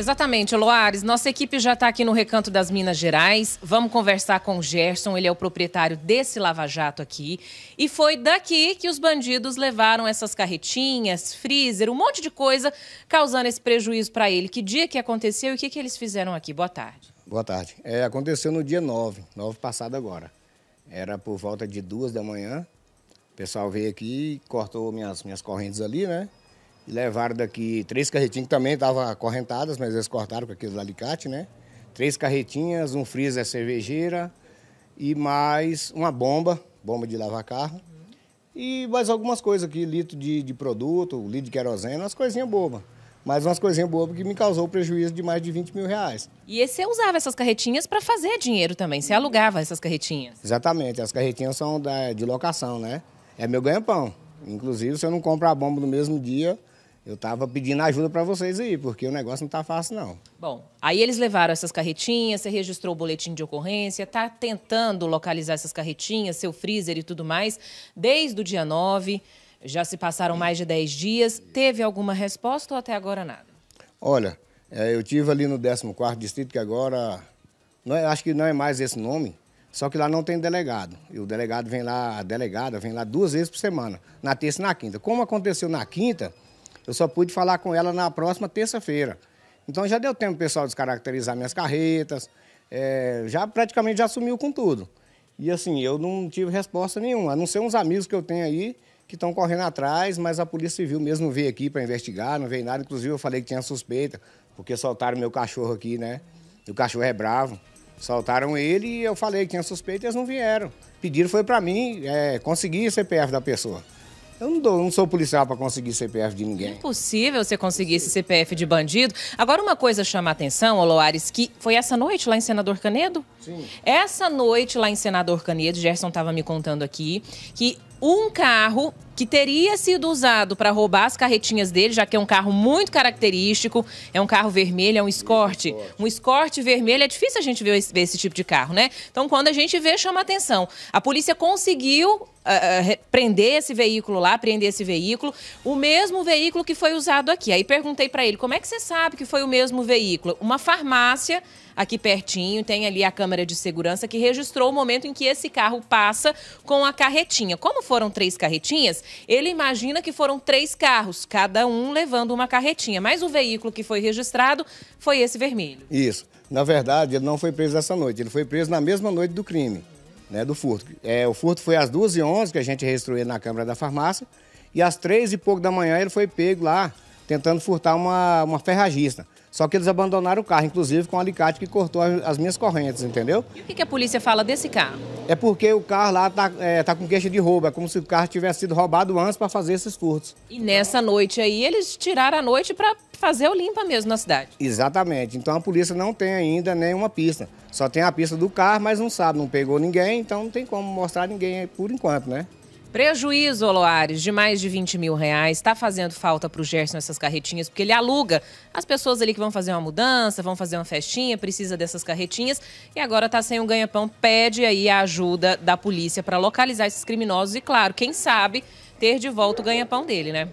Exatamente, Loares. Nossa equipe já está aqui no Recanto das Minas Gerais. Vamos conversar com o Gerson, ele é o proprietário desse lava-jato aqui. E foi daqui que os bandidos levaram essas carretinhas, freezer, um monte de coisa, causando esse prejuízo para ele. Que dia que aconteceu e o que, que eles fizeram aqui? Boa tarde. Boa tarde. É, aconteceu no dia 9, 9 passado agora. Era por volta de duas da manhã. O pessoal veio aqui, cortou minhas, minhas correntes ali, né? E levaram daqui três carretinhas que também estavam acorrentadas, mas eles cortaram com aqueles alicate, né? Três carretinhas, um freezer cervejeira e mais uma bomba, bomba de lavar carro. E mais algumas coisas aqui, litro de, de produto, litro de querosene, umas coisinhas bobas mas umas coisinhas bobas que me causou prejuízo de mais de 20 mil reais. E você usava essas carretinhas para fazer dinheiro também, você alugava essas carretinhas? Exatamente, as carretinhas são da, de locação, né? É meu ganha-pão. Inclusive, se eu não comprar a bomba no mesmo dia, eu estava pedindo ajuda para vocês aí, porque o negócio não está fácil, não. Bom, aí eles levaram essas carretinhas, você registrou o boletim de ocorrência, está tentando localizar essas carretinhas, seu freezer e tudo mais, desde o dia 9, já se passaram mais de 10 dias. Teve alguma resposta ou até agora nada? Olha, é, eu tive ali no 14 Distrito, que agora, não é, acho que não é mais esse nome, só que lá não tem delegado. E o delegado vem lá, a delegada vem lá duas vezes por semana, na terça e na quinta. Como aconteceu na quinta eu só pude falar com ela na próxima terça-feira. Então já deu tempo, pessoal, descaracterizar minhas carretas, é, já praticamente já sumiu com tudo. E assim, eu não tive resposta nenhuma, a não ser uns amigos que eu tenho aí que estão correndo atrás, mas a Polícia Civil mesmo veio aqui para investigar, não veio nada. Inclusive, eu falei que tinha suspeita, porque soltaram meu cachorro aqui, né? E o cachorro é bravo. Soltaram ele e eu falei que tinha suspeita e eles não vieram. Pediram foi para mim é, conseguir o CPF da pessoa. Eu não, dou, não sou policial para conseguir CPF de ninguém. Impossível você conseguir esse CPF de bandido. Agora, uma coisa chama a atenção, Oloares, que foi essa noite lá em Senador Canedo? Sim. Essa noite lá em Senador Canedo, Gerson estava me contando aqui, que um carro que teria sido usado para roubar as carretinhas dele, já que é um carro muito característico, é um carro vermelho, é um Escort. Um Escort vermelho, é difícil a gente ver esse, ver esse tipo de carro, né? Então, quando a gente vê, chama atenção. A polícia conseguiu uh, prender esse veículo lá, prender esse veículo, o mesmo veículo que foi usado aqui. Aí perguntei para ele, como é que você sabe que foi o mesmo veículo? Uma farmácia aqui pertinho, tem ali a câmera de segurança que registrou o momento em que esse carro passa com a carretinha. Como foram três carretinhas, ele imagina que foram três carros, cada um levando uma carretinha, mas o veículo que foi registrado foi esse vermelho. Isso. Na verdade, ele não foi preso essa noite, ele foi preso na mesma noite do crime né, do furto. É, o furto foi às 12 h 11 que a gente registrou ele na Câmara da Farmácia e às 3 e pouco da manhã ele foi pego lá tentando furtar uma, uma ferragista. Só que eles abandonaram o carro, inclusive com um alicate que cortou as minhas correntes, entendeu? E o que, a polícia fala desse carro? É porque o carro lá tá, é, tá com queixa de roubo, é como se o carro tivesse sido roubado antes para fazer esses furtos. E nessa noite aí, eles tiraram a noite para fazer o limpa mesmo na cidade? Exatamente. Então a polícia não tem ainda nenhuma pista. Só tem a pista do carro, mas não sabe, não pegou ninguém, então não tem como mostrar ninguém por enquanto, né? Prejuízo, Loares, de mais de 20 mil reais. Está fazendo falta para o Gerson essas carretinhas, porque ele aluga as pessoas ali que vão fazer uma mudança, vão fazer uma festinha, precisa dessas carretinhas. E agora está sem o um ganha-pão. Pede aí a ajuda da polícia para localizar esses criminosos e, claro, quem sabe ter de volta o ganha-pão dele, né?